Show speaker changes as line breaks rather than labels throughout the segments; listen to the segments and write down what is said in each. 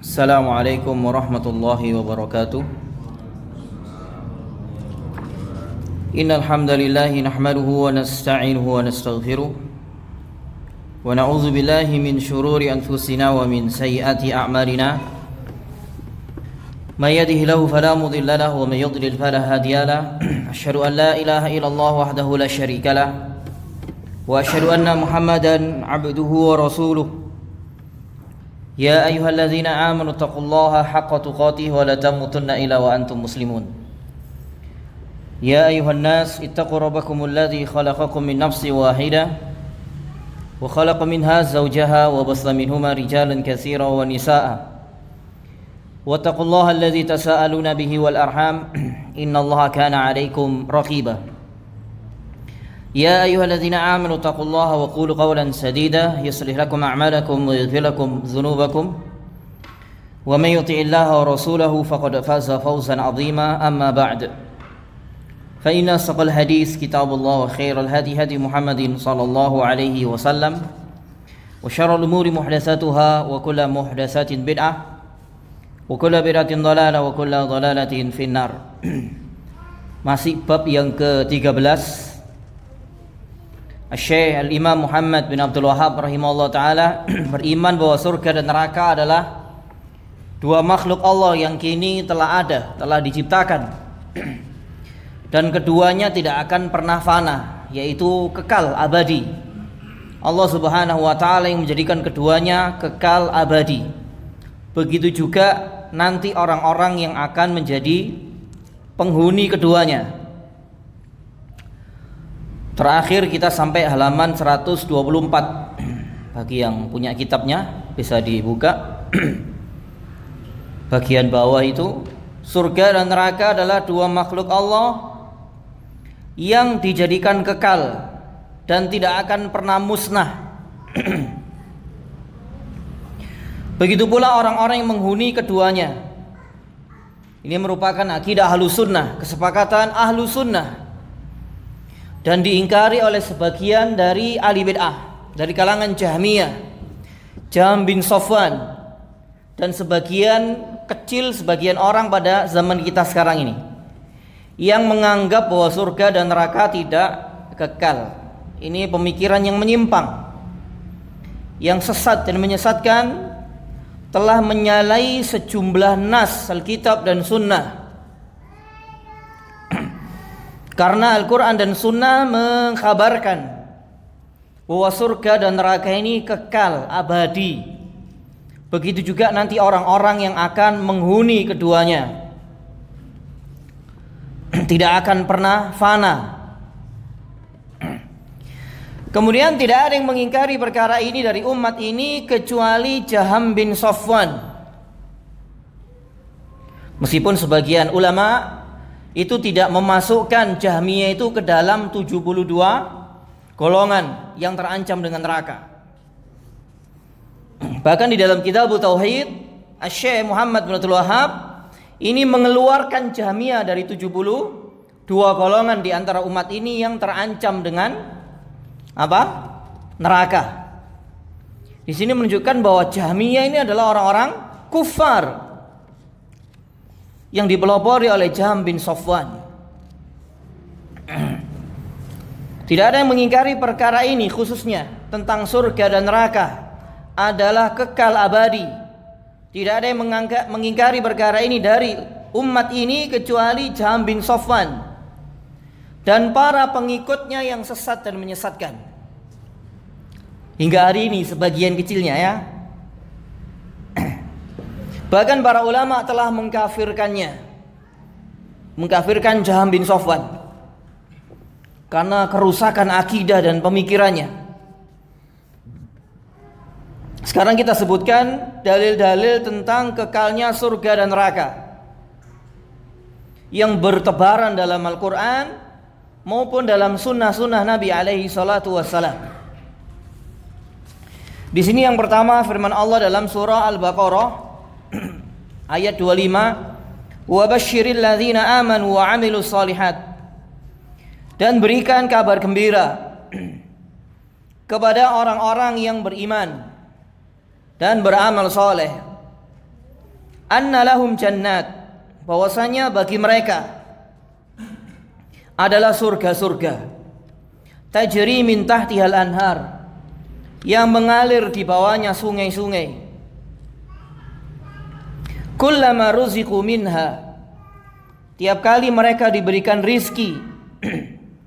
السلام عليكم ورحمة الله وبركاته إن الحمد لله نحمده ونستعينه ونستغفره ونعوذ بالله من شرور أنفسنا ومن سيئات أعمالنا من يده له فلا مضل له ومن يضلل فلا هادي له أشهد أن لا إله إلا الله وحده لا شريك له وأشهد أن محمدا عبده ورسوله يا أيها الذين آمنوا اتقوا الله حق تقاته ولا تموتن إلا وأنتم مسلمون يا أيها الناس اتقوا ربكم الذي خلقكم من نفس واحدة وخلق منها زوجها وبص منهما رجالا كثيرا ونساء واتقوا الله الذي تساءلون به والأرحام إن الله كان عليكم رقيباً يا أيها الذين آمنوا اتقوا الله وقولوا قولا سديدا يصلح لكم أعمالكم ويغفر لكم ذنوبكم ومن يطع الله ورسوله فقد فاز فوزا عظيما أما بعد فإن أصدق الحديث كتاب الله وخير الهدي هدي محمد صلى الله عليه وسلم وشر الأمور محدثاتها وكل محدثات بدعة وكل بدعة ضلالة وكل ضلالة في النار Masih bab yang ke-13 Syekh Al-Imam Muhammad bin Abdul Wahab rahimahullah taala beriman bahwa surga dan neraka adalah dua makhluk Allah yang kini telah ada, telah diciptakan. Dan keduanya tidak akan pernah fana, yaitu kekal abadi. Allah Subhanahu wa taala yang menjadikan keduanya kekal abadi. Begitu juga nanti orang-orang yang akan menjadi penghuni keduanya, Terakhir kita sampai halaman 124. Bagi yang punya kitabnya bisa dibuka. Bagian bawah itu surga dan neraka adalah dua makhluk Allah yang dijadikan kekal dan tidak akan pernah musnah. Begitu pula orang-orang yang menghuni keduanya. Ini merupakan akidah ahlu sunnah, kesepakatan ahlu sunnah dan diingkari oleh sebagian dari ahli bid'ah dari kalangan Jahmiyah, Jam bin Sofwan dan sebagian kecil sebagian orang pada zaman kita sekarang ini yang menganggap bahwa surga dan neraka tidak kekal. Ini pemikiran yang menyimpang yang sesat dan menyesatkan telah menyalai sejumlah nas Alkitab dan Sunnah karena Al-Quran dan Sunnah mengkhabarkan bahwa surga dan neraka ini kekal, abadi. Begitu juga nanti orang-orang yang akan menghuni keduanya. Tidak akan pernah fana. Kemudian tidak ada yang mengingkari perkara ini dari umat ini kecuali Jaham bin Sofwan. Meskipun sebagian ulama itu tidak memasukkan Jahmiyah itu ke dalam 72 golongan yang terancam dengan neraka. Bahkan di dalam kitab Tauhid, Syekh Muhammad bin Abdul Wahab ini mengeluarkan Jahmiyah dari 72 golongan di antara umat ini yang terancam dengan apa? neraka. Di sini menunjukkan bahwa Jahmiyah ini adalah orang-orang kufar yang dipelopori oleh Jam bin Sofwan. Tidak ada yang mengingkari perkara ini khususnya tentang surga dan neraka adalah kekal abadi. Tidak ada yang mengingkari perkara ini dari umat ini kecuali Jam bin Sofwan dan para pengikutnya yang sesat dan menyesatkan. Hingga hari ini sebagian kecilnya ya, Bahkan para ulama telah mengkafirkannya. Mengkafirkan Jaham bin Sofwan. Karena kerusakan akidah dan pemikirannya. Sekarang kita sebutkan dalil-dalil tentang kekalnya surga dan neraka yang bertebaran dalam Al-Quran maupun dalam sunnah-sunnah Nabi alaihi salatu wassalam. Di sini yang pertama firman Allah dalam surah Al-Baqarah ayat 25 wa basyiril ladzina amanu wa amilus solihat dan berikan kabar gembira kepada orang-orang yang beriman dan beramal soleh annalahum lahum jannat bahwasanya bagi mereka adalah surga-surga tajri min tahtihal anhar yang mengalir di bawahnya sungai-sungai Kullama ruziku minha. Tiap kali mereka diberikan rizki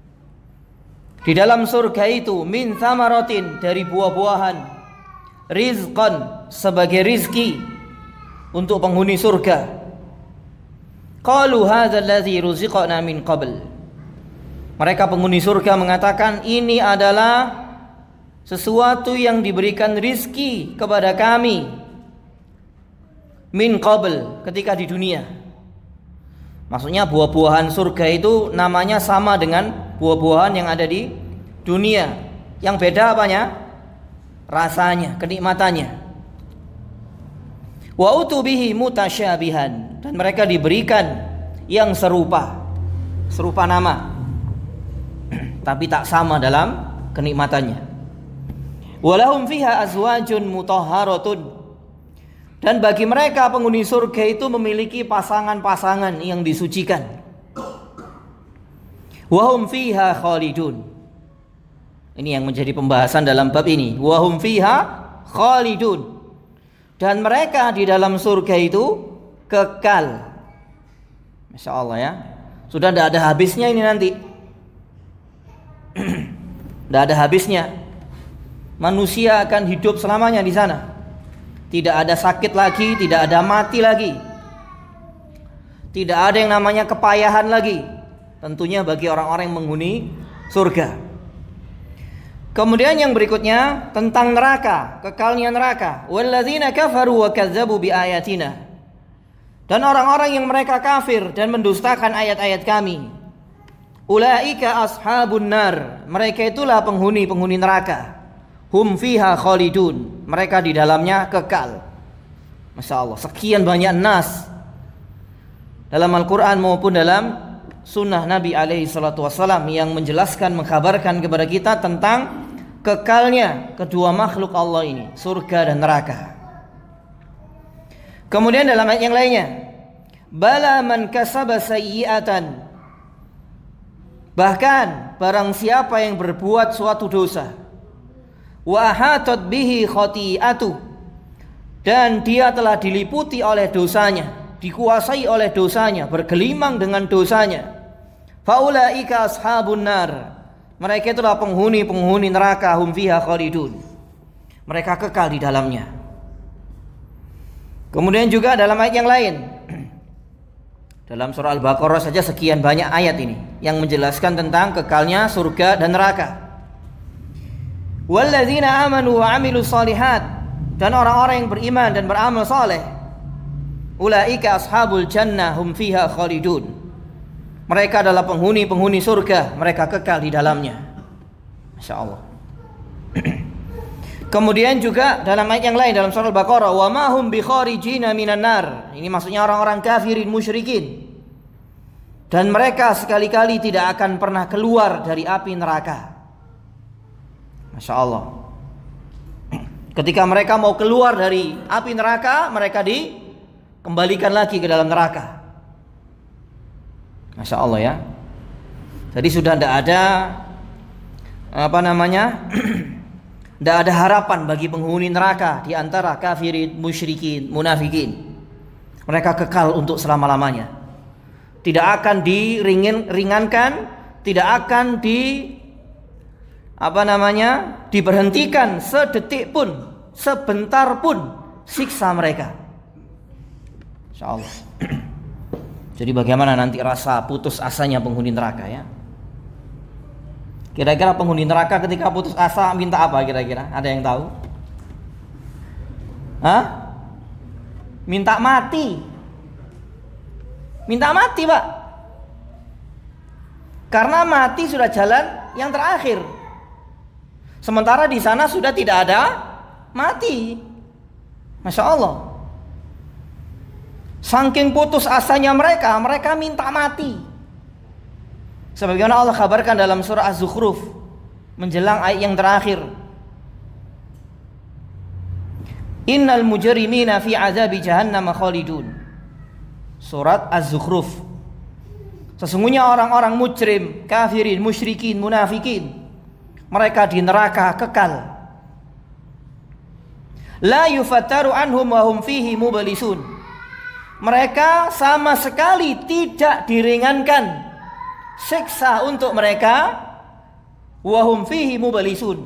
di dalam surga itu min samarotin dari buah-buahan rizqan sebagai rizki untuk penghuni surga. Qalu hadzal ladzi ruziqana min qabl. Mereka penghuni surga mengatakan ini adalah sesuatu yang diberikan rizki kepada kami min qabl ketika di dunia. Maksudnya buah-buahan surga itu namanya sama dengan buah-buahan yang ada di dunia. Yang beda apanya? Rasanya, kenikmatannya. Wa utubihi mutasyabihan dan mereka diberikan yang serupa. Serupa nama. Tapi tak sama dalam kenikmatannya. Walahum fiha azwajun mutahharatun dan bagi mereka penghuni surga itu memiliki pasangan-pasangan yang disucikan. Wahum fiha khalidun. Ini yang menjadi pembahasan dalam bab ini. Wahum fiha khalidun. Dan mereka di dalam surga itu kekal. Masya Allah ya. Sudah tidak ada habisnya ini nanti. Tidak ada habisnya. Manusia akan hidup selamanya di sana. Tidak ada sakit lagi, tidak ada mati lagi. Tidak ada yang namanya kepayahan lagi. Tentunya bagi orang-orang yang menghuni surga. Kemudian yang berikutnya tentang neraka, kekalnya neraka. Walladzina kafaru wa biayatina. Dan orang-orang yang mereka kafir dan mendustakan ayat-ayat kami. Ulaika ashabun nar. Mereka itulah penghuni-penghuni neraka hum fiha khalidun mereka di dalamnya kekal Masya Allah sekian banyak nas dalam Al-Quran maupun dalam sunnah Nabi alaihi salatu wassalam yang menjelaskan mengkabarkan kepada kita tentang kekalnya kedua makhluk Allah ini surga dan neraka kemudian dalam ayat yang lainnya bala man kasaba sayyi'atan bahkan barang siapa yang berbuat suatu dosa wahatot bihi dan dia telah diliputi oleh dosanya dikuasai oleh dosanya bergelimang dengan dosanya faulaika ashabun nar mereka itulah penghuni-penghuni neraka hum khalidun mereka kekal di dalamnya kemudian juga dalam ayat yang lain dalam surah Al-Baqarah saja sekian banyak ayat ini yang menjelaskan tentang kekalnya surga dan neraka. Walladzina amanu wa amilu salihat dan orang-orang yang beriman dan beramal saleh. Ulaika ashabul jannah hum fiha khalidun. Mereka adalah penghuni-penghuni surga, mereka kekal di dalamnya. Masya Allah. Kemudian juga dalam ayat yang lain dalam surah Al-Baqarah, "Wa ma hum bi bikharijina minan nar." Ini maksudnya orang-orang kafirin musyrikin. Dan mereka sekali-kali tidak akan pernah keluar dari api neraka. Masya Allah. Ketika mereka mau keluar dari api neraka, mereka dikembalikan lagi ke dalam neraka. Masya Allah ya. Jadi sudah tidak ada apa namanya, tidak ada harapan bagi penghuni neraka di antara kafirin, musyrikin, munafikin. Mereka kekal untuk selama lamanya. Tidak akan diringankan, tidak akan di apa namanya diberhentikan sedetik pun sebentar pun siksa mereka Insya Allah jadi bagaimana nanti rasa putus asanya penghuni neraka ya kira-kira penghuni neraka ketika putus asa minta apa kira-kira ada yang tahu Hah? minta mati minta mati pak karena mati sudah jalan yang terakhir Sementara di sana sudah tidak ada mati. Masya Allah. Saking putus asanya mereka, mereka minta mati. Sebagaimana Allah kabarkan dalam surah Az-Zukhruf menjelang ayat yang terakhir. Innal mujrimina fi azabi jahannam khalidun. Surat Az-Zukhruf. Sesungguhnya orang-orang mujrim, kafirin, musyrikin, munafikin mereka di neraka kekal. La yufattaru anhum wa hum fihi mublisun. Mereka sama sekali tidak diringankan siksa untuk mereka wa hum fihi mublisun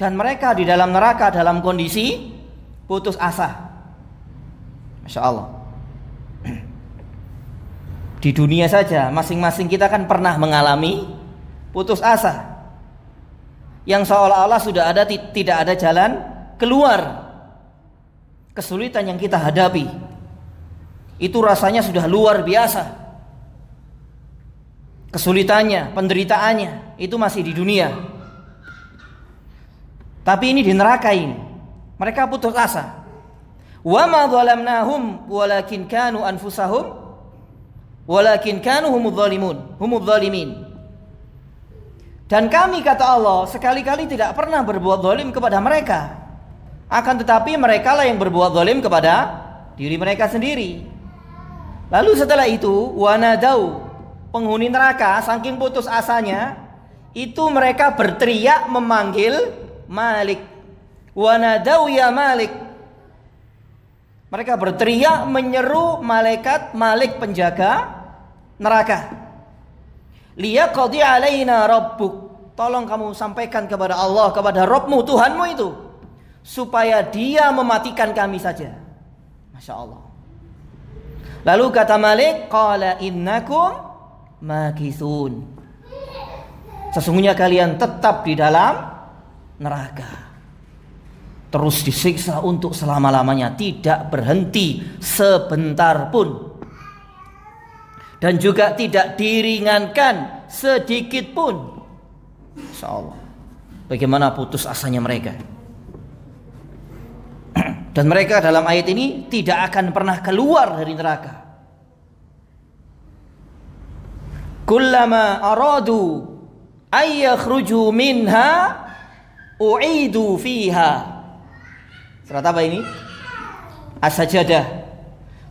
dan mereka di dalam neraka dalam kondisi putus asa. Masya Allah. Di dunia saja masing-masing kita kan pernah mengalami putus asa yang seolah-olah sudah ada tidak ada jalan keluar. Kesulitan yang kita hadapi itu rasanya sudah luar biasa. Kesulitannya, penderitaannya itu masih di dunia. Tapi ini di neraka ini. Mereka putus asa. Wa ma zalamnahum walakin kanu anfusahum walakin kanu humudzalimun humudzalimin dan kami kata Allah sekali-kali tidak pernah berbuat zalim kepada mereka. Akan tetapi mereka lah yang berbuat zalim kepada diri mereka sendiri. Lalu setelah itu wanadau penghuni neraka saking putus asanya itu mereka berteriak memanggil Malik. Wanadau ya Malik. Mereka berteriak menyeru malaikat Malik penjaga neraka liyaqdi alaina rabbuk. Tolong kamu sampaikan kepada Allah, kepada Robmu Tuhanmu itu. Supaya dia mematikan kami saja. Masya Allah. Lalu kata Malik, Qala innakum makithun. Sesungguhnya kalian tetap di dalam neraka. Terus disiksa untuk selama-lamanya. Tidak berhenti sebentar pun dan juga tidak diringankan sedikit pun. Insyaallah. Bagaimana putus asanya mereka? Dan mereka dalam ayat ini tidak akan pernah keluar dari neraka. Kullama aradu ayyakhruju minha u'idu fiha. Surat apa ini? as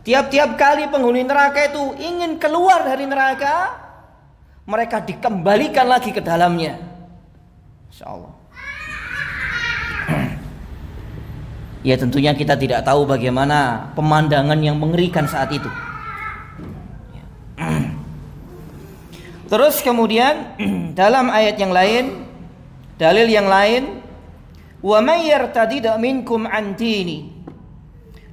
Tiap-tiap kali penghuni neraka itu ingin keluar dari neraka, mereka dikembalikan lagi ke dalamnya. Insya Allah. Ya tentunya kita tidak tahu bagaimana pemandangan yang mengerikan saat itu. Terus kemudian dalam ayat yang lain, dalil yang lain, wa may yartadida minkum antini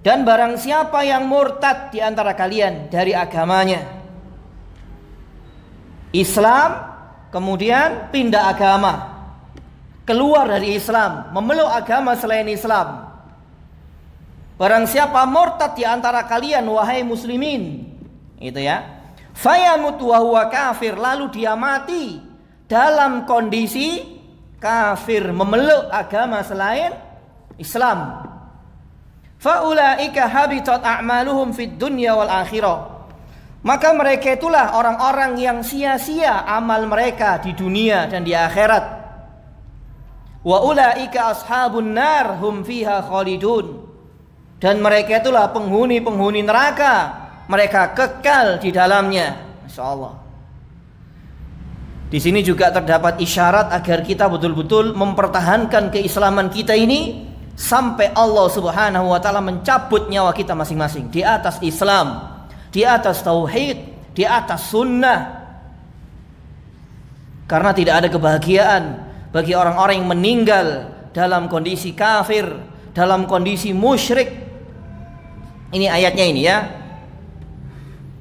dan barang siapa yang murtad di antara kalian dari agamanya. Islam kemudian pindah agama. Keluar dari Islam, memeluk agama selain Islam. Barang siapa murtad di antara kalian wahai muslimin, itu ya. Fayamut wa huwa kafir lalu dia mati dalam kondisi kafir memeluk agama selain Islam faulaika habitat a'maluhum fid dunya wal akhirah. Maka mereka itulah orang-orang yang sia-sia amal mereka di dunia dan di akhirat. Wa ulaika ashabun nar hum fiha khalidun. Dan mereka itulah penghuni-penghuni neraka. Mereka kekal di dalamnya. Masya Di sini juga terdapat isyarat agar kita betul-betul mempertahankan keislaman kita ini sampai Allah Subhanahu wa taala mencabut nyawa kita masing-masing di atas Islam, di atas tauhid, di atas sunnah. Karena tidak ada kebahagiaan bagi orang-orang yang meninggal dalam kondisi kafir, dalam kondisi musyrik. Ini ayatnya ini ya.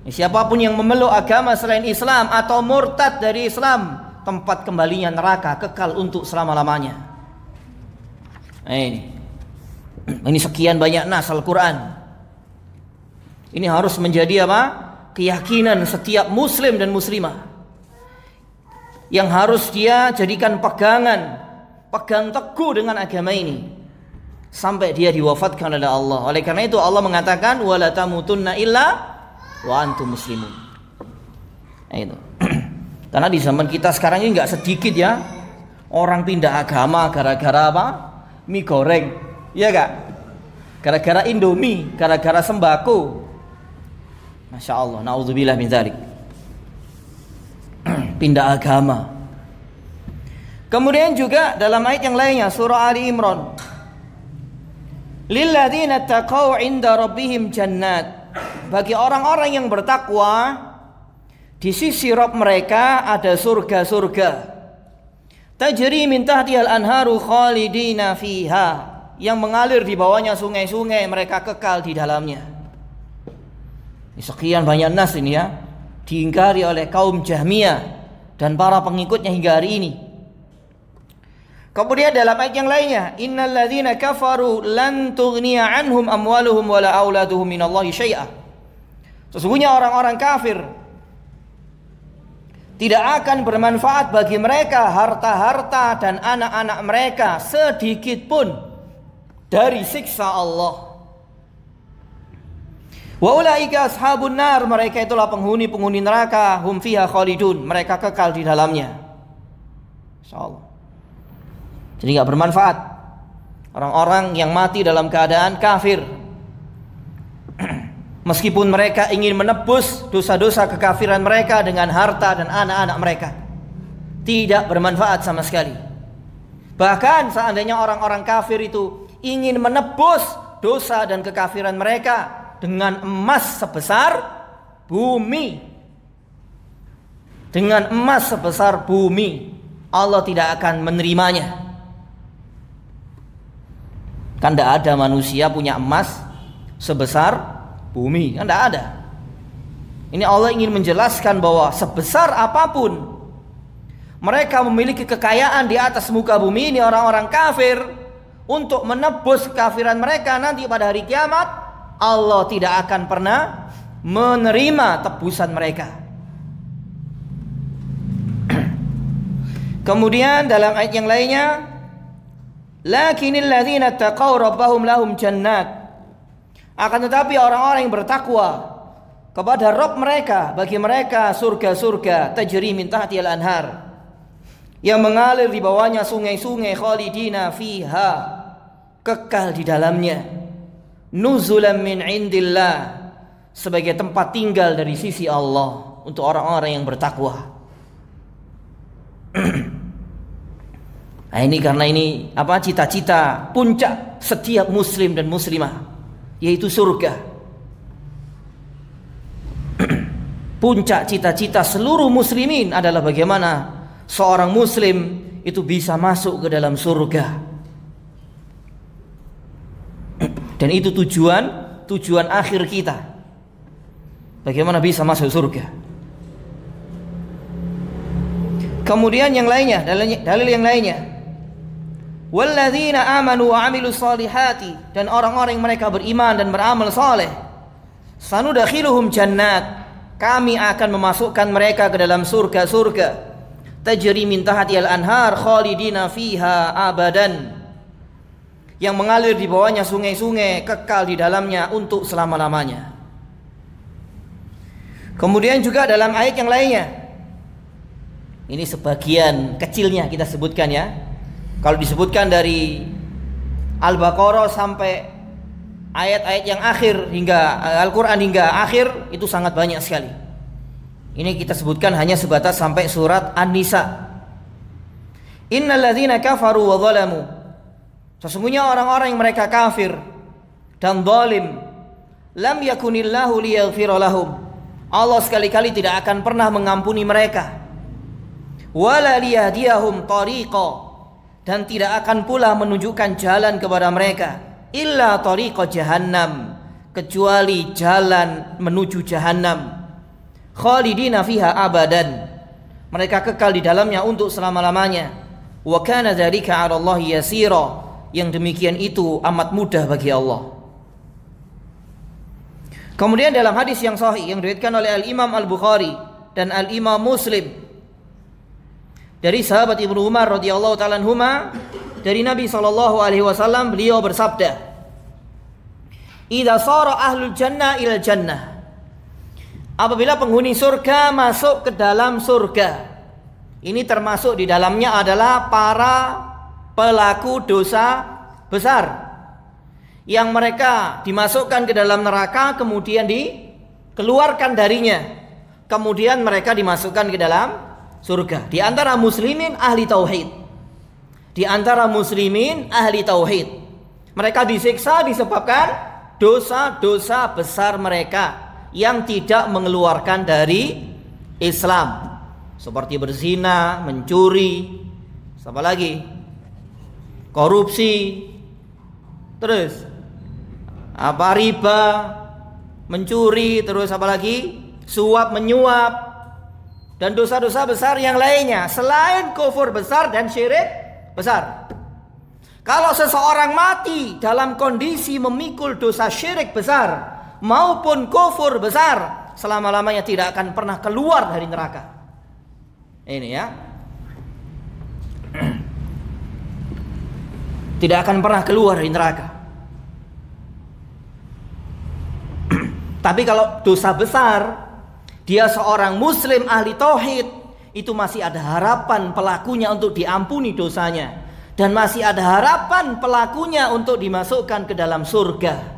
Siapapun yang memeluk agama selain Islam atau murtad dari Islam, tempat kembalinya neraka kekal untuk selama-lamanya. Nah, ini. Ini sekian banyak nas Al-Quran. Ini harus menjadi apa? Keyakinan setiap muslim dan muslimah. Yang harus dia jadikan pegangan. Pegang teguh dengan agama ini. Sampai dia diwafatkan oleh Allah. Oleh karena itu Allah mengatakan. Wala tamutunna illa wa antum muslimun. Nah, itu. Karena di zaman kita sekarang ini nggak sedikit ya orang pindah agama gara-gara apa? Mie goreng. Iya gak? Gara-gara Indomie, gara-gara sembako. Masya Allah, naudzubillah min zalik. Pindah agama. Kemudian juga dalam ayat yang lainnya surah Ali Imran. Lilladzina taqaw 'inda rabbihim jannat. Bagi orang-orang yang bertakwa, di sisi Rob mereka ada surga-surga. Tajri min tahtihal anharu khalidina fiha yang mengalir di bawahnya sungai-sungai mereka kekal di dalamnya. Sekian banyak nas ini ya diingkari oleh kaum Jahmiyah dan para pengikutnya hingga hari ini. Kemudian dalam ayat yang lainnya, innalladzina kafaru lan tughniya anhum amwaluhum wala auladuhum minallahi syai'a. Sesungguhnya orang-orang kafir tidak akan bermanfaat bagi mereka harta-harta dan anak-anak mereka sedikit pun dari siksa Allah. Wa ulaika ashabun nar, mereka itulah penghuni-penghuni neraka, hum fiha khalidun, mereka kekal di dalamnya. Insyaallah. Jadi nggak bermanfaat. Orang-orang yang mati dalam keadaan kafir. Meskipun mereka ingin menebus dosa-dosa kekafiran mereka dengan harta dan anak-anak mereka. Tidak bermanfaat sama sekali. Bahkan seandainya orang-orang kafir itu ingin menebus dosa dan kekafiran mereka dengan emas sebesar bumi. Dengan emas sebesar bumi, Allah tidak akan menerimanya. Kan tidak ada manusia punya emas sebesar bumi, kan tidak ada. Ini Allah ingin menjelaskan bahwa sebesar apapun mereka memiliki kekayaan di atas muka bumi ini orang-orang kafir untuk menebus kafiran mereka nanti pada hari kiamat Allah tidak akan pernah menerima tebusan mereka kemudian dalam ayat yang lainnya lakinil ladzina taqaw rabbahum lahum jannat akan tetapi orang-orang yang bertakwa kepada Rob mereka bagi mereka surga-surga tajri min tahtil anhar yang mengalir di bawahnya sungai-sungai khalidina fiha kekal di dalamnya nuzulam min indillah sebagai tempat tinggal dari sisi Allah untuk orang-orang yang bertakwa. nah, ini karena ini apa cita-cita puncak setiap muslim dan muslimah yaitu surga. puncak cita-cita seluruh muslimin adalah bagaimana seorang muslim itu bisa masuk ke dalam surga. Dan itu tujuan tujuan akhir kita. Bagaimana bisa masuk surga? Kemudian yang lainnya, dalil, yang lainnya. Walladzina amanu wa amilu salihati dan orang-orang yang mereka beriman dan beramal saleh. Sanudakhiluhum jannat. Kami akan memasukkan mereka ke dalam surga-surga tajri min al anhar khalidina fiha abadan yang mengalir di bawahnya sungai-sungai kekal di dalamnya untuk selama-lamanya. Kemudian juga dalam ayat yang lainnya. Ini sebagian kecilnya kita sebutkan ya. Kalau disebutkan dari Al-Baqarah sampai ayat-ayat yang akhir hingga eh, Al-Qur'an hingga akhir itu sangat banyak sekali. Ini kita sebutkan hanya sebatas sampai surat An-Nisa. Innalladzina kafaru wa zalamu. Sesungguhnya orang-orang yang mereka kafir dan zalim lam yakunillahu liyaghfira lahum. Allah sekali-kali tidak akan pernah mengampuni mereka. Wala liyahdiyahum tariqa dan tidak akan pula menunjukkan jalan kepada mereka illa tariqa jahannam kecuali jalan menuju jahannam khalidina fiha abadan. Mereka kekal di dalamnya untuk selama-lamanya. Wa kana dzalika 'ala Allah yasira. Yang demikian itu amat mudah bagi Allah. Kemudian dalam hadis yang sahih yang diriwayatkan oleh Al-Imam Al-Bukhari dan Al-Imam Muslim dari sahabat Ibnu Umar radhiyallahu taala anhuma dari Nabi sallallahu alaihi wasallam beliau bersabda Idza sara ahlul jannah ila jannah apabila penghuni surga masuk ke dalam surga. Ini termasuk di dalamnya adalah para pelaku dosa besar yang mereka dimasukkan ke dalam neraka kemudian dikeluarkan darinya. Kemudian mereka dimasukkan ke dalam surga. Di antara muslimin ahli tauhid. Di antara muslimin ahli tauhid. Mereka disiksa disebabkan dosa-dosa besar mereka yang tidak mengeluarkan dari Islam seperti berzina, mencuri, apa lagi? Korupsi. Terus apa riba, mencuri, terus apa lagi? Suap menyuap dan dosa-dosa besar yang lainnya selain kufur besar dan syirik besar. Kalau seseorang mati dalam kondisi memikul dosa syirik besar, maupun kufur besar selama-lamanya tidak akan pernah keluar dari neraka. Ini ya. Tidak akan pernah keluar dari neraka. Tapi kalau dosa besar, dia seorang muslim ahli tauhid, itu masih ada harapan pelakunya untuk diampuni dosanya dan masih ada harapan pelakunya untuk dimasukkan ke dalam surga.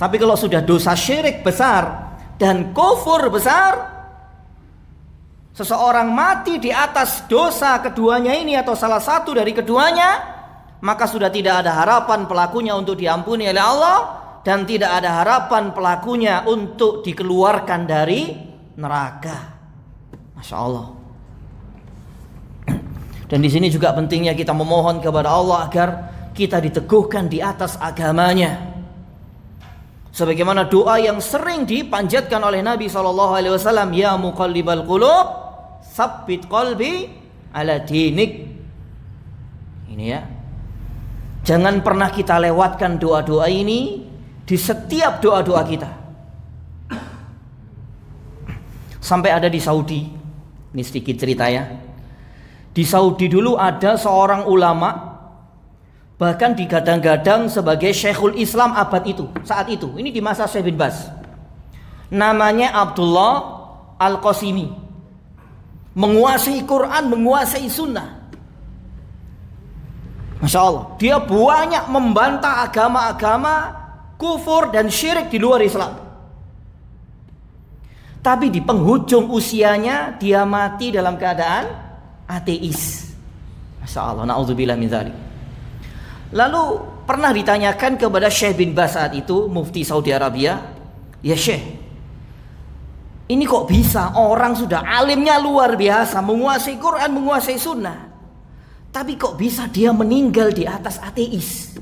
Tapi kalau sudah dosa syirik besar dan kufur besar, seseorang mati di atas dosa keduanya ini atau salah satu dari keduanya, maka sudah tidak ada harapan pelakunya untuk diampuni oleh Allah dan tidak ada harapan pelakunya untuk dikeluarkan dari neraka. Masya Allah. Dan di sini juga pentingnya kita memohon kepada Allah agar kita diteguhkan di atas agamanya Sebagaimana doa yang sering dipanjatkan oleh Nabi Shallallahu Alaihi Wasallam, ya muqallibal qulub, sabit qalbi ala dinik. Ini ya. Jangan pernah kita lewatkan doa-doa ini di setiap doa-doa kita. Sampai ada di Saudi. Ini sedikit cerita ya. Di Saudi dulu ada seorang ulama bahkan digadang-gadang sebagai Syekhul Islam abad itu saat itu ini di masa Syekh bin Bas namanya Abdullah Al-Qasimi menguasai Quran menguasai sunnah Masya Allah dia banyak membantah agama-agama kufur dan syirik di luar Islam tapi di penghujung usianya dia mati dalam keadaan ateis Masya Allah na'udzubillah min zalim Lalu pernah ditanyakan kepada Syekh bin Bas saat itu, Mufti Saudi Arabia, ya Syekh, ini kok bisa orang sudah alimnya luar biasa, menguasai Quran, menguasai sunnah. Tapi kok bisa dia meninggal di atas ateis?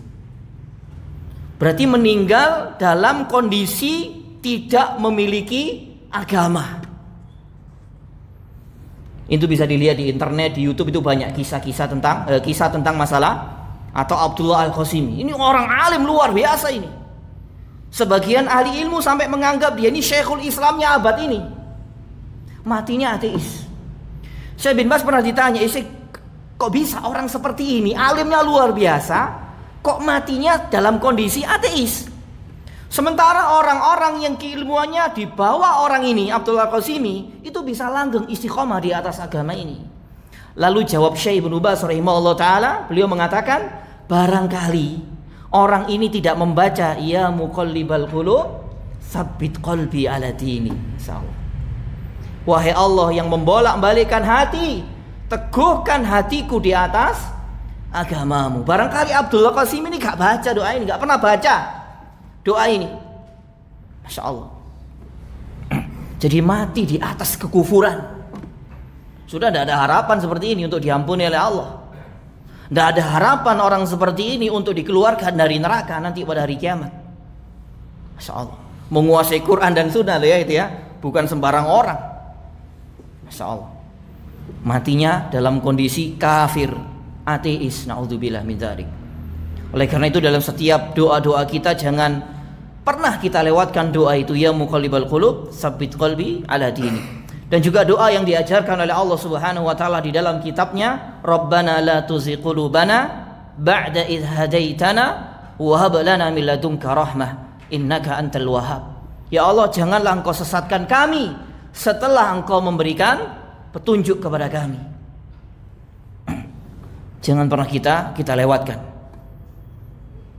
Berarti meninggal dalam kondisi tidak memiliki agama. Itu bisa dilihat di internet, di YouTube itu banyak kisah-kisah tentang eh, kisah tentang masalah atau Abdullah Al-Qasimi. Ini orang alim luar biasa ini. Sebagian ahli ilmu sampai menganggap dia ini syekhul Islamnya abad ini. Matinya ateis. Syekh bin Bas pernah ditanya, kok bisa orang seperti ini, alimnya luar biasa, kok matinya dalam kondisi ateis? Sementara orang-orang yang keilmuannya dibawa orang ini, Abdullah Qasimi, itu bisa langgeng istiqomah di atas agama ini. Lalu jawab Syekh Ibn Ubas rahimahullah taala, beliau mengatakan, barangkali orang ini tidak membaca ya muqallibal qulub, sabit qalbi ala dini. Wahai Allah yang membolak-balikkan hati, teguhkan hatiku di atas agamamu. Barangkali Abdullah Qasim ini gak baca doa ini, gak pernah baca doa ini. Masya Allah. Jadi mati di atas kekufuran sudah tidak ada harapan seperti ini untuk diampuni oleh Allah. Tidak ada harapan orang seperti ini untuk dikeluarkan dari neraka nanti pada hari kiamat. Masya Allah. Menguasai Quran dan Sunnah ya itu ya. Bukan sembarang orang. Masya Allah. Matinya dalam kondisi kafir. Ateis. Na'udzubillah min dzalik. Oleh karena itu dalam setiap doa-doa kita jangan pernah kita lewatkan doa itu ya muqallibal qulub Sabit qalbi ala dini dan juga doa yang diajarkan oleh Allah Subhanahu wa taala di dalam kitabnya Rabbana la tuzigh qulubana ba'da id hadaitana wa hab lana min ladunka rahmah innaka antal wahhab ya Allah janganlah engkau sesatkan kami setelah engkau memberikan petunjuk kepada kami jangan pernah kita kita lewatkan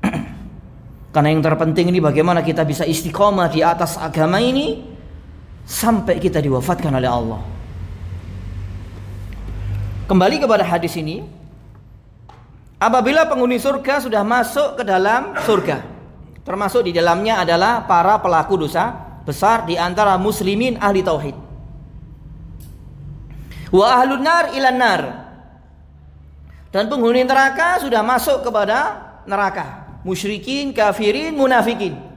karena yang terpenting ini bagaimana kita bisa istiqomah di atas agama ini sampai kita diwafatkan oleh Allah. Kembali kepada hadis ini, apabila penghuni surga sudah masuk ke dalam surga, termasuk di dalamnya adalah para pelaku dosa besar di antara muslimin ahli tauhid. Wa ahlun nar ilan nar. Dan penghuni neraka sudah masuk kepada neraka. Musyrikin, kafirin, munafikin.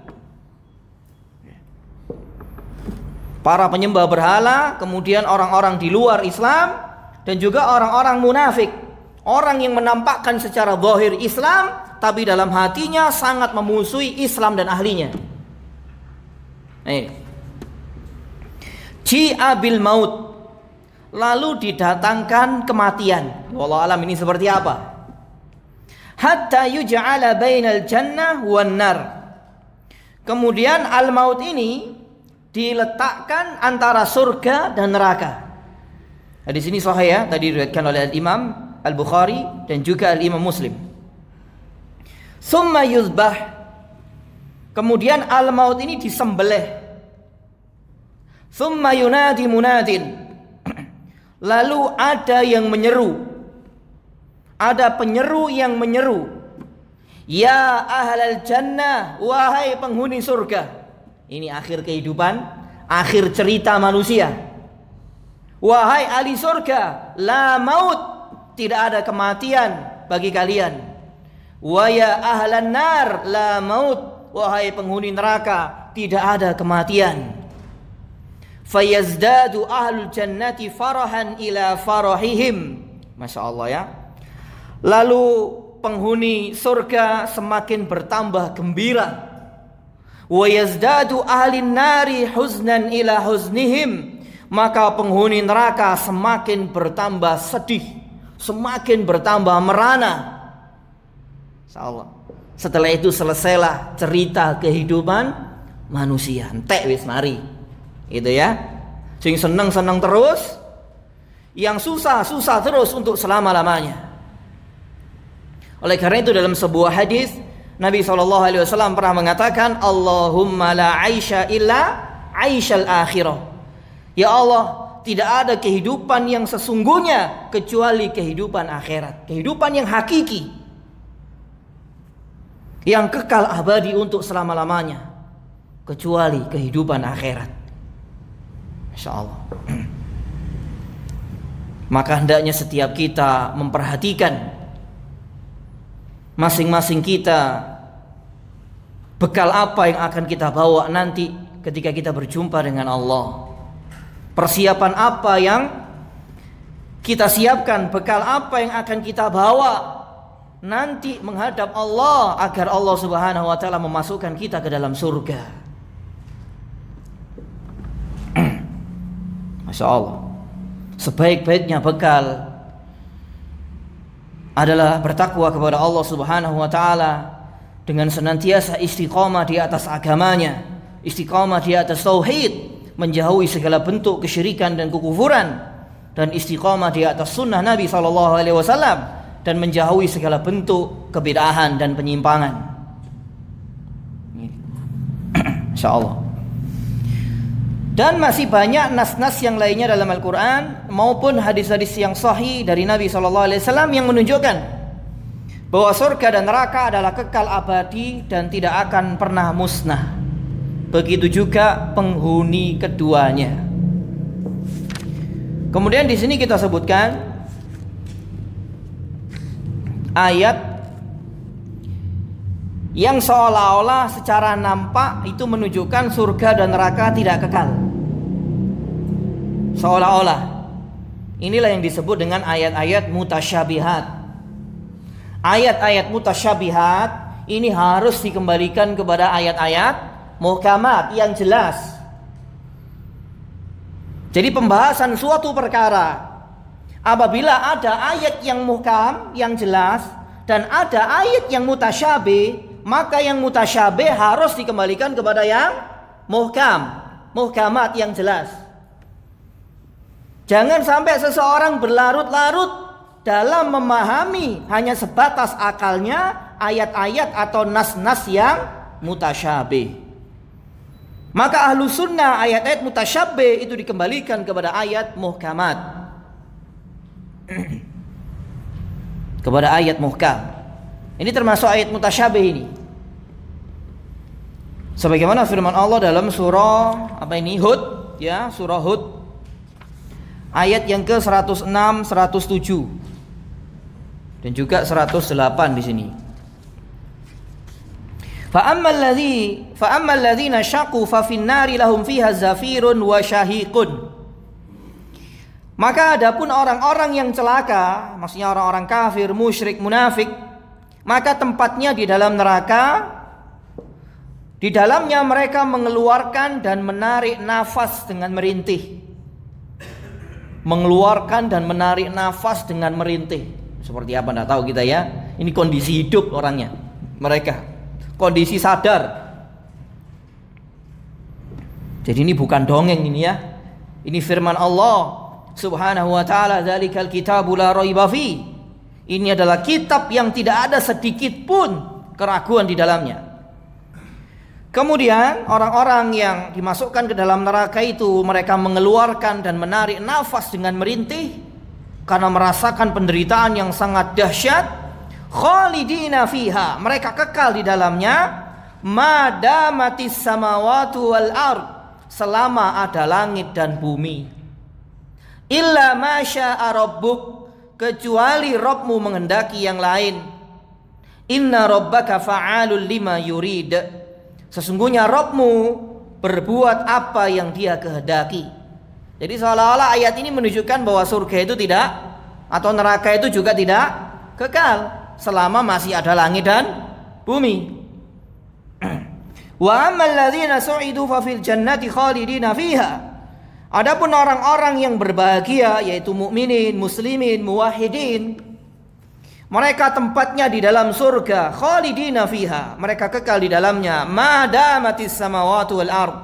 para penyembah berhala, kemudian orang-orang di luar Islam dan juga orang-orang munafik. Orang yang menampakkan secara zahir Islam tapi dalam hatinya sangat memusuhi Islam dan ahlinya. Eh. Ji'a maut. Lalu didatangkan kematian. Wallah alam ini seperti apa? Hatta yuj'ala bainal jannah wan nar. Kemudian al maut ini diletakkan antara surga dan neraka. di sini sahih ya, tadi diriwayatkan oleh Al-Imam Al-Bukhari dan juga Al-Imam Muslim. Summa yuzbah. Kemudian al-maut ini disembelih. Summa yunadi munadin. Lalu ada yang menyeru. Ada penyeru yang menyeru. Ya ahlal jannah, wahai penghuni surga. Ini akhir kehidupan, akhir cerita manusia. Wahai ahli surga, la maut, tidak ada kematian bagi kalian. Wa ya ahlan nar, la maut, wahai penghuni neraka, tidak ada kematian. Fayazdadu ahlul jannati farahan ila farahihim. Masya Allah ya. Lalu penghuni surga semakin bertambah gembira wa yazdadu ahli nari huznan ila huznihim maka penghuni neraka semakin bertambah sedih semakin bertambah merana insyaallah setelah itu selesailah cerita kehidupan manusia entek wis mari gitu ya sing seneng-seneng terus yang susah-susah terus untuk selama-lamanya oleh karena itu dalam sebuah hadis Nabi SAW pernah mengatakan Allahumma la aisha illa aishal akhirah Ya Allah tidak ada kehidupan yang sesungguhnya kecuali kehidupan akhirat kehidupan yang hakiki yang kekal abadi untuk selama-lamanya kecuali kehidupan akhirat Insya Allah maka hendaknya setiap kita memperhatikan masing-masing kita bekal apa yang akan kita bawa nanti ketika kita berjumpa dengan Allah persiapan apa yang kita siapkan bekal apa yang akan kita bawa nanti menghadap Allah agar Allah Subhanahu wa taala memasukkan kita ke dalam surga. Masya Allah. Sebaik-baiknya bekal adalah bertakwa kepada Allah Subhanahu wa taala dengan senantiasa istiqomah di atas agamanya, istiqomah di atas tauhid, menjauhi segala bentuk kesyirikan dan kekufuran dan istiqomah di atas sunnah Nabi Shallallahu alaihi wasallam dan menjauhi segala bentuk kebidahan dan penyimpangan. Insyaallah. Dan masih banyak nas-nas yang lainnya dalam Al-Qur'an maupun hadis-hadis yang sahih dari Nabi Shallallahu alaihi wasallam yang menunjukkan bahwa surga dan neraka adalah kekal abadi dan tidak akan pernah musnah. Begitu juga penghuni keduanya. Kemudian di sini kita sebutkan ayat yang seolah-olah secara nampak itu menunjukkan surga dan neraka tidak kekal. Seolah-olah. Inilah yang disebut dengan ayat-ayat mutasyabihat ayat-ayat mutasyabihat ini harus dikembalikan kepada ayat-ayat muhkamat yang jelas. Jadi pembahasan suatu perkara apabila ada ayat yang muhkam yang jelas dan ada ayat yang mutasyabih maka yang mutasyabih harus dikembalikan kepada yang muhkam, muhkamat yang jelas. Jangan sampai seseorang berlarut-larut dalam memahami hanya sebatas akalnya ayat-ayat atau nas-nas yang mutasyabih. Maka ahlu sunnah ayat-ayat mutasyabih itu dikembalikan kepada ayat muhkamat. kepada ayat muhkam. Ini termasuk ayat mutasyabih ini. Sebagaimana firman Allah dalam surah apa ini Hud ya, surah Hud ayat yang ke 106 107 dan juga 108 di sini. Maka ada pun Maka adapun orang-orang yang celaka, maksudnya orang-orang kafir, musyrik, munafik, maka tempatnya di dalam neraka. Di dalamnya mereka mengeluarkan dan menarik nafas dengan merintih. Mengeluarkan dan menarik nafas dengan merintih seperti apa tidak tahu kita ya ini kondisi hidup orangnya mereka kondisi sadar jadi ini bukan dongeng ini ya ini firman Allah subhanahu wa ta'ala zalikal kitabu la fi ini adalah kitab yang tidak ada sedikit pun keraguan di dalamnya Kemudian orang-orang yang dimasukkan ke dalam neraka itu mereka mengeluarkan dan menarik nafas dengan merintih karena merasakan penderitaan yang sangat dahsyat khalidina fiha mereka kekal di dalamnya madamatis samawati wal ard selama ada langit dan bumi illa syaa rabbuk kecuali Robmu mengendaki yang lain inna rabbaka fa'alul lima yurid sesungguhnya Robmu berbuat apa yang dia kehendaki jadi seolah-olah ayat ini menunjukkan bahwa surga itu tidak atau neraka itu juga tidak kekal selama masih ada langit dan bumi. Wa amalladzina su'idu fa fil jannati khalidina fiha. Adapun orang-orang yang berbahagia yaitu mukminin, muslimin, muwahhidin, mereka tempatnya di dalam surga khalidina fiha. Mereka kekal di dalamnya madamatis samawati wal ard.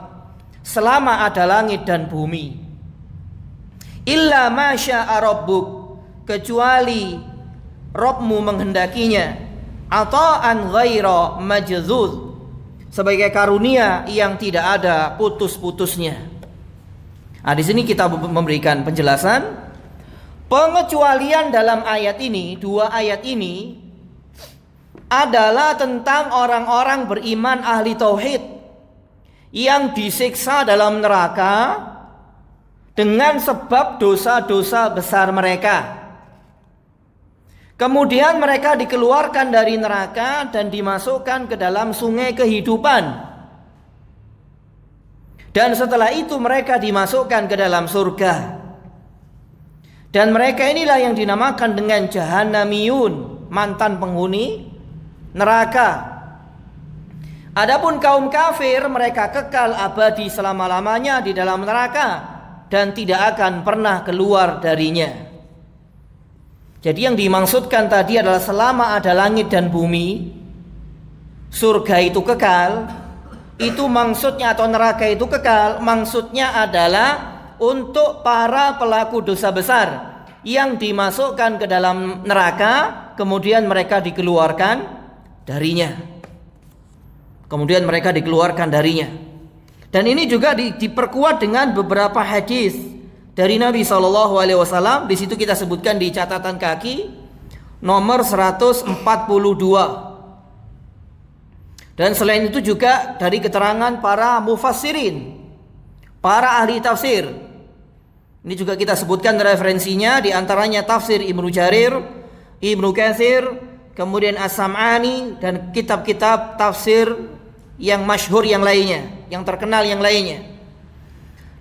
Selama ada langit dan bumi illa masya rabbuk kecuali Robmu menghendakinya ata'an ghaira majzuz sebagai karunia yang tidak ada putus-putusnya. Nah, di sini kita memberikan penjelasan pengecualian dalam ayat ini, dua ayat ini adalah tentang orang-orang beriman ahli tauhid yang disiksa dalam neraka dengan sebab dosa-dosa besar mereka. Kemudian mereka dikeluarkan dari neraka dan dimasukkan ke dalam sungai kehidupan. Dan setelah itu mereka dimasukkan ke dalam surga. Dan mereka inilah yang dinamakan dengan Jahannamiyun, mantan penghuni neraka. Adapun kaum kafir mereka kekal abadi selama-lamanya di dalam neraka dan tidak akan pernah keluar darinya. Jadi yang dimaksudkan tadi adalah selama ada langit dan bumi, surga itu kekal, itu maksudnya atau neraka itu kekal, maksudnya adalah untuk para pelaku dosa besar yang dimasukkan ke dalam neraka, kemudian mereka dikeluarkan darinya. Kemudian mereka dikeluarkan darinya. Dan ini juga di, diperkuat dengan beberapa hadis dari Nabi Shallallahu Alaihi Wasallam. Di situ kita sebutkan di catatan kaki nomor 142. Dan selain itu juga dari keterangan para mufassirin, para ahli tafsir. Ini juga kita sebutkan referensinya di antaranya tafsir Ibnu Jarir, Ibnu Katsir, kemudian As-Sam'ani dan kitab-kitab tafsir yang masyhur yang lainnya, yang terkenal yang lainnya.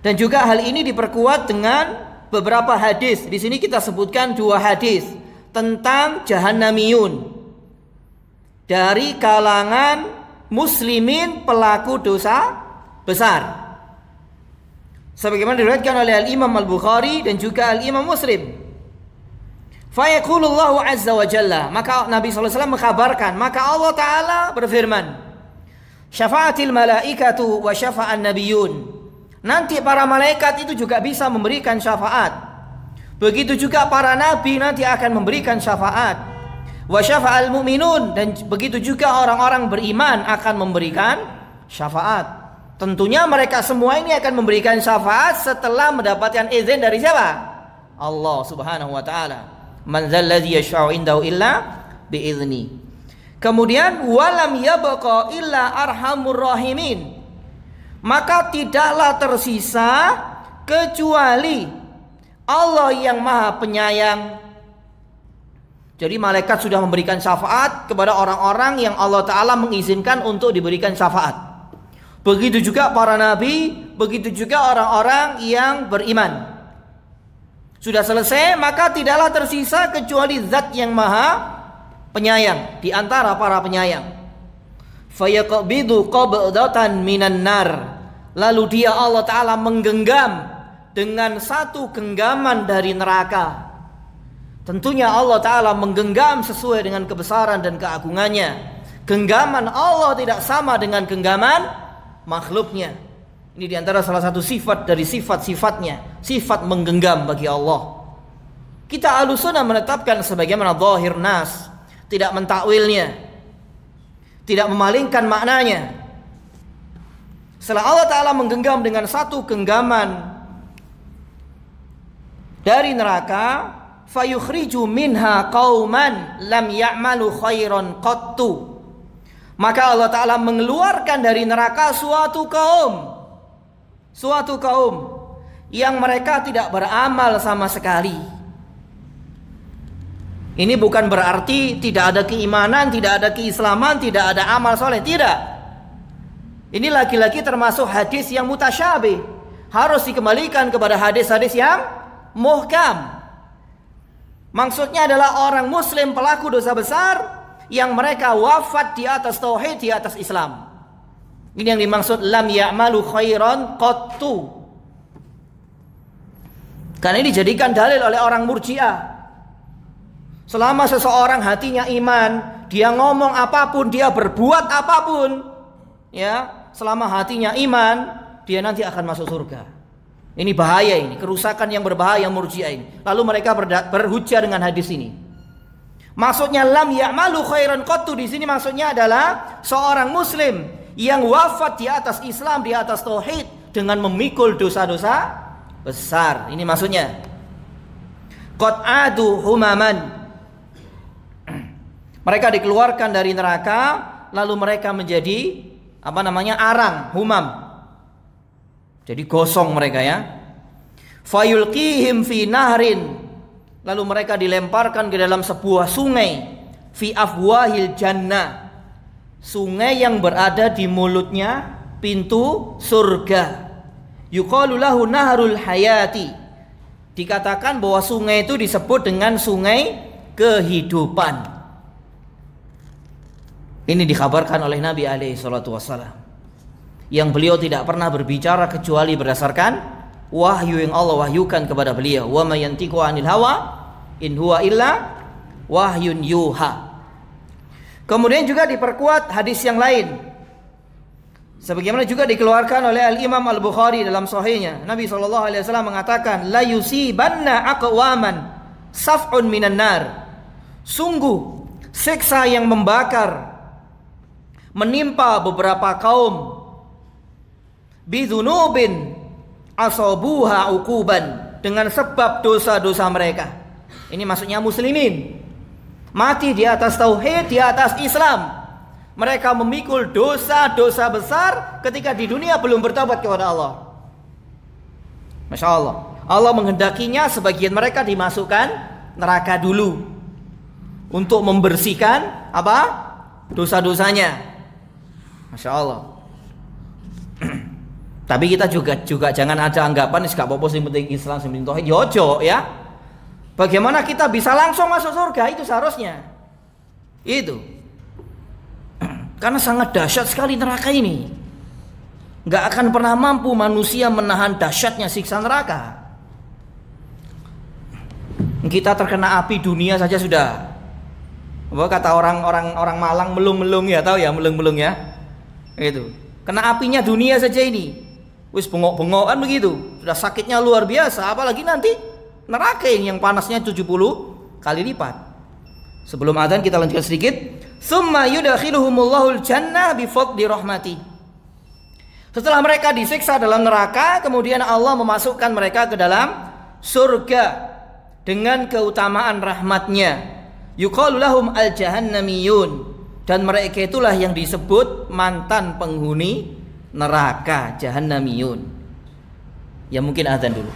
Dan juga hal ini diperkuat dengan beberapa hadis. Di sini kita sebutkan dua hadis tentang jahanamiyun dari kalangan muslimin pelaku dosa besar. Sebagaimana diriwayatkan oleh Al-Imam Al-Bukhari dan juga Al-Imam Muslim. Fayaqulullahu azza wa jalla. Maka Nabi Sallallahu alaihi wasallam mengkhabarkan, Maka Allah Ta'ala berfirman. Syafaatil malaikatu wa syafa'an nabiyun. Nanti para malaikat itu juga bisa memberikan syafaat. Begitu juga para nabi nanti akan memberikan syafaat. Wa syafa'al mu'minun dan begitu juga orang-orang beriman akan memberikan syafaat. Tentunya mereka semua ini akan memberikan syafaat setelah mendapatkan izin dari siapa? Allah Subhanahu wa taala. Man dzalladzi yashfa'u indahu illa bi'izni. Kemudian walam yabqa illa arhamur rahimin. Maka tidaklah tersisa kecuali Allah yang Maha Penyayang. Jadi malaikat sudah memberikan syafaat kepada orang-orang yang Allah taala mengizinkan untuk diberikan syafaat. Begitu juga para nabi, begitu juga orang-orang yang beriman. Sudah selesai, maka tidaklah tersisa kecuali zat yang maha penyayang di antara para penyayang fayaqbidu qabdatan minan nar lalu dia Allah taala menggenggam dengan satu genggaman dari neraka tentunya Allah taala menggenggam sesuai dengan kebesaran dan keagungannya genggaman Allah tidak sama dengan genggaman makhluknya ini diantara salah satu sifat dari sifat-sifatnya sifat menggenggam bagi Allah kita alusuna menetapkan sebagaimana zahir nas tidak mentakwilnya, tidak memalingkan maknanya. Setelah Allah Ta'ala menggenggam dengan satu genggaman dari neraka, fayukhriju minha qauman lam ya'malu khairan qattu. Maka Allah Ta'ala mengeluarkan dari neraka suatu kaum suatu kaum yang mereka tidak beramal sama sekali. Ini bukan berarti tidak ada keimanan, tidak ada keislaman, tidak ada amal soleh. Tidak. Ini lagi-lagi termasuk hadis yang mutasyabih. Harus dikembalikan kepada hadis-hadis yang muhkam. Maksudnya adalah orang muslim pelaku dosa besar yang mereka wafat di atas tauhid, di atas Islam. Ini yang dimaksud lam ya'malu khairan qattu. Karena ini dijadikan dalil oleh orang murjiah Selama seseorang hatinya iman, dia ngomong apapun, dia berbuat apapun, ya, selama hatinya iman, dia nanti akan masuk surga. Ini bahaya ini, kerusakan yang berbahaya murjiah ini. Lalu mereka berhujjah dengan hadis ini. Maksudnya lam malu khairan qattu di sini maksudnya adalah seorang muslim yang wafat di atas Islam, di atas tauhid dengan memikul dosa-dosa besar. Ini maksudnya. Qad adu humaman mereka dikeluarkan dari neraka, lalu mereka menjadi apa namanya arang, humam. Jadi gosong mereka ya. Fayulqihim fi nahrin. Lalu mereka dilemparkan ke dalam sebuah sungai. Fi afwahil jannah. Sungai yang berada di mulutnya pintu surga. Yukalulahu naharul hayati. Dikatakan bahwa sungai itu disebut dengan sungai kehidupan. Ini dikabarkan oleh Nabi alaihi salatu wasallam. Yang beliau tidak pernah berbicara kecuali berdasarkan wahyu yang Allah wahyukan kepada beliau. Wa mayantiku anil hawa in huwa illa wahyun yuha. Kemudian juga diperkuat hadis yang lain. Sebagaimana juga dikeluarkan oleh Al-Imam Al-Bukhari dalam sahihnya. Nabi sallallahu alaihi wasallam mengatakan, "La yusibanna aqwaman saf'un minan nar." Sungguh siksa yang membakar menimpa beberapa kaum bidzunubin asobuha ukuban dengan sebab dosa-dosa mereka. Ini maksudnya muslimin. Mati di atas tauhid, di atas Islam. Mereka memikul dosa-dosa besar ketika di dunia belum bertobat kepada Allah. Masya Allah. Allah menghendakinya sebagian mereka dimasukkan neraka dulu. Untuk membersihkan apa? Dosa-dosanya. Masya Allah. Tapi kita juga juga jangan ada anggapan gak apa-apa sing penting Islam sing penting tauhid yojo ya, ya. Bagaimana kita bisa langsung masuk surga itu seharusnya. Itu. Karena sangat dahsyat sekali neraka ini. Gak akan pernah mampu manusia menahan dahsyatnya siksa neraka. Kita terkena api dunia saja sudah. Apa kata orang-orang orang Malang melung-melung ya tahu ya melung-melung ya itu. Kena apinya dunia saja ini. Wis bengok-bengokan begitu. Sudah sakitnya luar biasa, apalagi nanti neraka ini yang panasnya 70 kali lipat. Sebelum adzan kita lanjutkan sedikit. Summa yudakhiluhumullahu jannah bifadli rahmati. Setelah mereka disiksa dalam neraka, kemudian Allah memasukkan mereka ke dalam surga dengan keutamaan rahmatnya. Yuqalu lahum al-jahannamiyun dan mereka itulah yang disebut mantan penghuni neraka jahannamiyun. Ya mungkin azan dulu.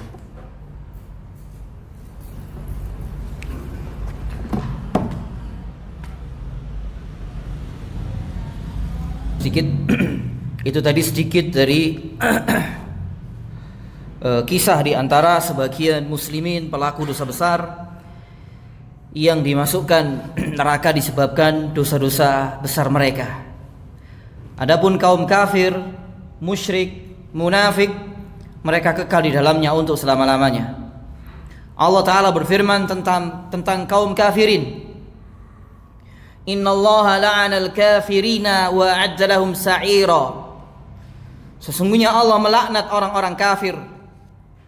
Sedikit itu tadi sedikit dari eh, kisah di antara sebagian muslimin pelaku dosa besar yang dimasukkan neraka disebabkan dosa-dosa besar mereka. Adapun kaum kafir, musyrik, munafik, mereka kekal di dalamnya untuk selama-lamanya. Allah Ta'ala berfirman tentang tentang kaum kafirin. Inna la'anal kafirina wa addalahum sa'ira. Sesungguhnya Allah melaknat orang-orang kafir.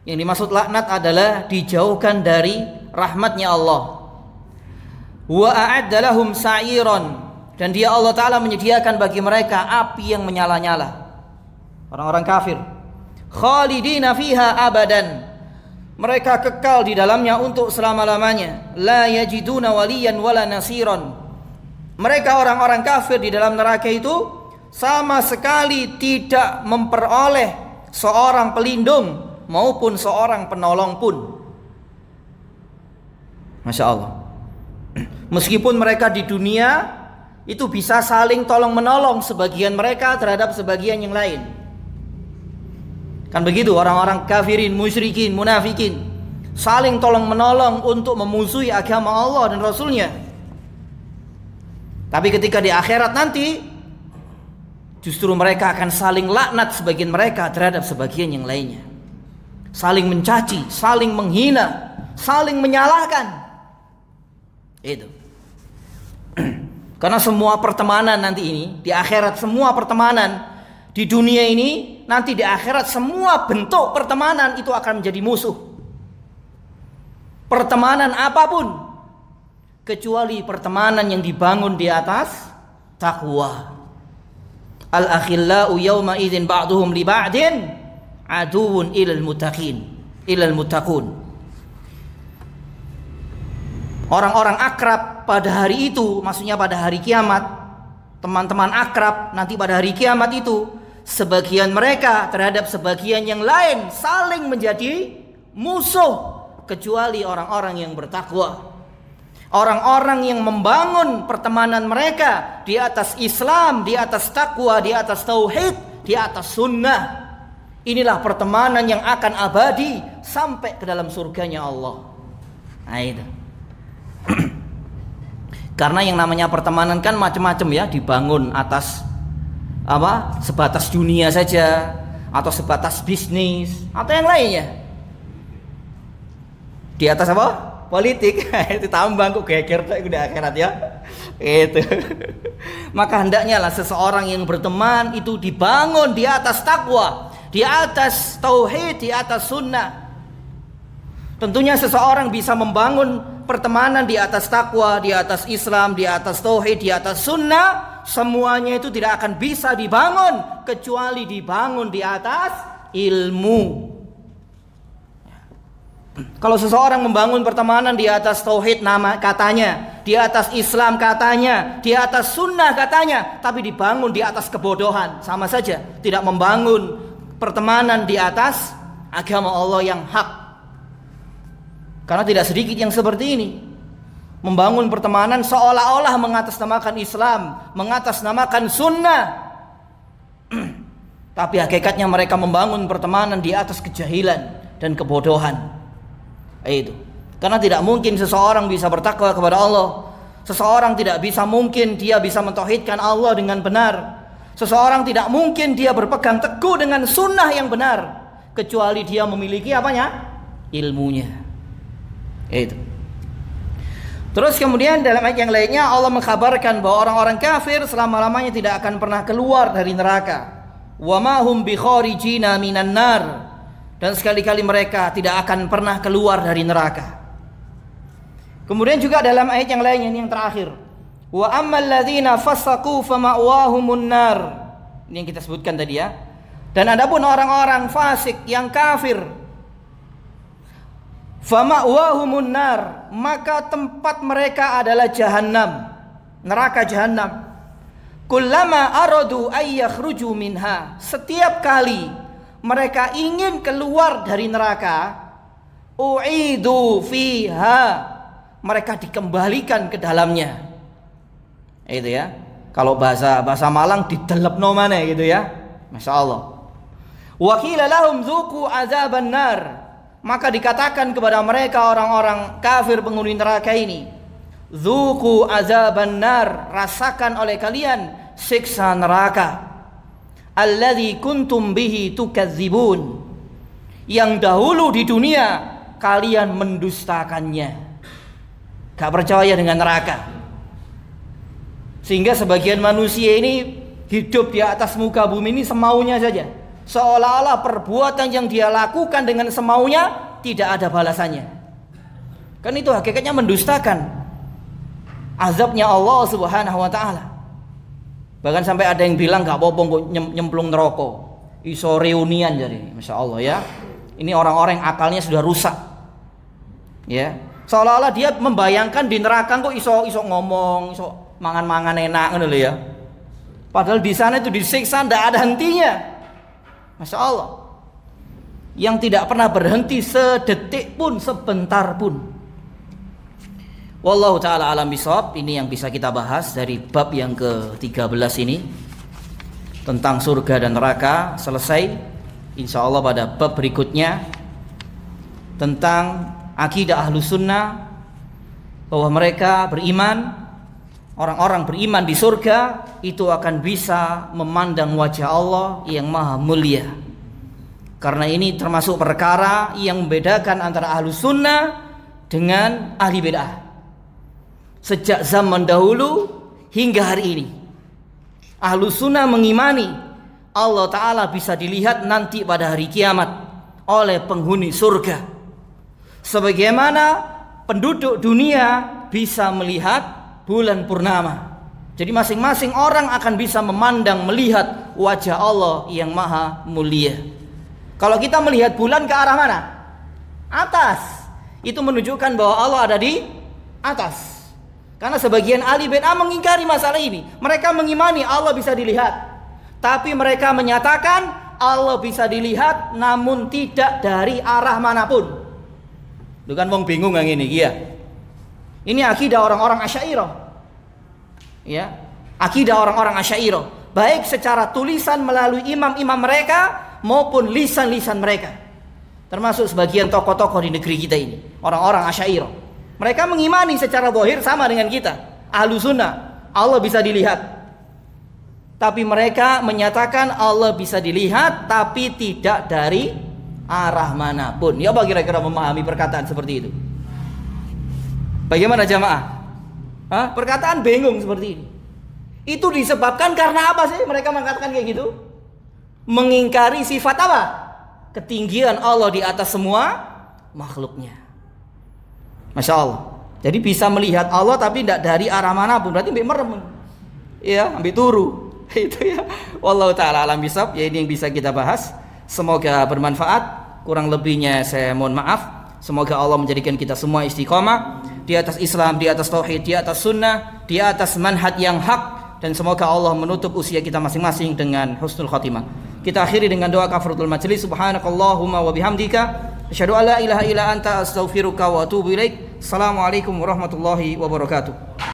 Yang dimaksud laknat adalah dijauhkan dari rahmatnya Allah wa sa'iron dan dia Allah taala menyediakan bagi mereka api yang menyala-nyala. Orang-orang kafir khalidina fiha abadan. Mereka kekal di dalamnya untuk selama-lamanya. La yajiduna waliyan wala Mereka orang-orang kafir di dalam neraka itu sama sekali tidak memperoleh seorang pelindung maupun seorang penolong pun. Masya Allah. Meskipun mereka di dunia itu bisa saling tolong menolong sebagian mereka terhadap sebagian yang lain. Kan begitu orang-orang kafirin, musyrikin, munafikin saling tolong menolong untuk memusuhi agama Allah dan Rasulnya. Tapi ketika di akhirat nanti justru mereka akan saling laknat sebagian mereka terhadap sebagian yang lainnya. Saling mencaci, saling menghina, saling menyalahkan. Itu. Karena semua pertemanan nanti ini di akhirat semua pertemanan di dunia ini nanti di akhirat semua bentuk pertemanan itu akan menjadi musuh. Pertemanan apapun kecuali pertemanan yang dibangun di atas takwa. Al akhillau yauma idzin ba'duhum li ba'din aduun ilal mutaqin ilal mutaqun orang-orang akrab pada hari itu, maksudnya pada hari kiamat, teman-teman akrab nanti pada hari kiamat itu, sebagian mereka terhadap sebagian yang lain saling menjadi musuh kecuali orang-orang yang bertakwa. Orang-orang yang membangun pertemanan mereka di atas Islam, di atas takwa, di atas tauhid, di atas sunnah. Inilah pertemanan yang akan abadi sampai ke dalam surganya Allah. Nah itu. Karena yang namanya pertemanan kan macam-macam ya dibangun atas apa sebatas dunia saja atau sebatas bisnis atau yang lainnya di atas apa politik itu tambang kok geger itu udah akhirat ya itu maka hendaknya lah seseorang yang berteman itu dibangun di atas takwa di atas tauhid di atas sunnah tentunya seseorang bisa membangun pertemanan di atas takwa, di atas Islam, di atas tauhid, di atas sunnah, semuanya itu tidak akan bisa dibangun kecuali dibangun di atas ilmu. Kalau seseorang membangun pertemanan di atas tauhid nama katanya, di atas Islam katanya, di atas sunnah katanya, tapi dibangun di atas kebodohan, sama saja tidak membangun pertemanan di atas agama Allah yang hak karena tidak sedikit yang seperti ini. Membangun pertemanan seolah-olah mengatasnamakan Islam, mengatasnamakan sunnah. Tapi hakikatnya mereka membangun pertemanan di atas kejahilan dan kebodohan. Eh, itu. Karena tidak mungkin seseorang bisa bertakwa kepada Allah. Seseorang tidak bisa mungkin dia bisa mentauhidkan Allah dengan benar. Seseorang tidak mungkin dia berpegang teguh dengan sunnah yang benar kecuali dia memiliki apanya? Ilmunya. Ya itu. Terus kemudian dalam ayat yang lainnya Allah mengkhabarkan bahwa orang-orang kafir selama-lamanya tidak akan pernah keluar dari neraka. Wa ma hum minan nar. Dan sekali-kali mereka tidak akan pernah keluar dari neraka. Kemudian juga dalam ayat yang lainnya ini yang terakhir. Wa ammal ladzina fasaqu fama'wahumun nar. Ini yang kita sebutkan tadi ya. Dan adapun orang-orang fasik yang kafir Fama'wahumun nar, maka tempat mereka adalah jahanam, neraka jahanam. Kullama aradu ayyakhruju minha, setiap kali mereka ingin keluar dari neraka, u'idu fiha, mereka dikembalikan ke dalamnya. Itu ya. Kalau bahasa bahasa Malang didelep no mana gitu ya. Masya Allah. Wakilalahum zuku azaban nar maka dikatakan kepada mereka orang-orang kafir penghuni neraka ini Zuku azaban nar rasakan oleh kalian siksa neraka alladzi kuntum bihi tukadzibun yang dahulu di dunia kalian mendustakannya gak percaya dengan neraka sehingga sebagian manusia ini hidup di atas muka bumi ini semaunya saja seolah-olah perbuatan yang dia lakukan dengan semaunya tidak ada balasannya. Kan itu hakikatnya mendustakan azabnya Allah Subhanahu wa taala. Bahkan sampai ada yang bilang nggak bohong kok nyemplung neraka. Iso reunian jadi, masya Allah ya. Ini orang-orang yang akalnya sudah rusak. Ya, seolah-olah dia membayangkan di neraka kok iso iso ngomong, iso mangan-mangan enak gitu ya. Padahal di sana itu disiksa ndak ada hentinya. Masya Allah. Yang tidak pernah berhenti sedetik pun, sebentar pun. Wallahu ta'ala alam bisawab. Ini yang bisa kita bahas dari bab yang ke-13 ini. Tentang surga dan neraka. Selesai. Insya Allah pada bab berikutnya. Tentang akidah ahlu sunnah. Bahwa mereka beriman orang-orang beriman di surga itu akan bisa memandang wajah Allah yang maha mulia. Karena ini termasuk perkara yang membedakan antara ahlu sunnah dengan ahli bid'ah. Sejak zaman dahulu hingga hari ini. Ahlu sunnah mengimani Allah Ta'ala bisa dilihat nanti pada hari kiamat oleh penghuni surga. Sebagaimana penduduk dunia bisa melihat bulan purnama. Jadi masing-masing orang akan bisa memandang melihat wajah Allah yang maha mulia. Kalau kita melihat bulan ke arah mana? Atas. Itu menunjukkan bahwa Allah ada di atas. Karena sebagian ahli bid'ah mengingkari masalah ini. Mereka mengimani Allah bisa dilihat. Tapi mereka menyatakan Allah bisa dilihat namun tidak dari arah manapun. Itu kan wong bingung yang ini, iya. Ini akidah orang-orang Asy'ariyah. Ya, akidah orang-orang Asy'ariyah, baik secara tulisan melalui imam-imam mereka maupun lisan-lisan mereka. Termasuk sebagian tokoh-tokoh di negeri kita ini, orang-orang Asy'ariyah. Mereka mengimani secara zahir sama dengan kita, ahlu sunnah. Allah bisa dilihat. Tapi mereka menyatakan Allah bisa dilihat tapi tidak dari arah manapun. Ya bagi kira-kira memahami perkataan seperti itu? Bagaimana jamaah? Hah? Perkataan bingung seperti ini. Itu disebabkan karena apa sih mereka mengatakan kayak gitu? Mengingkari sifat apa? Ketinggian Allah di atas semua makhluknya. Masya Allah. Jadi bisa melihat Allah tapi tidak dari arah mana pun. Berarti ambil merem. Ya, ambil turu. Itu ya. Wallahu ta'ala alam bisab. Ya ini yang bisa kita bahas. Semoga bermanfaat. Kurang lebihnya saya mohon maaf. Semoga Allah menjadikan kita semua istiqomah di atas Islam, di atas tauhid, di atas sunnah, di atas manhat yang hak dan semoga Allah menutup usia kita masing-masing dengan husnul khatimah. Kita akhiri dengan doa kafaratul majlis. Subhanakallahumma wa bihamdika asyhadu alla ilaha illa anta astaghfiruka wa atubu ilaik. Assalamualaikum warahmatullahi wabarakatuh.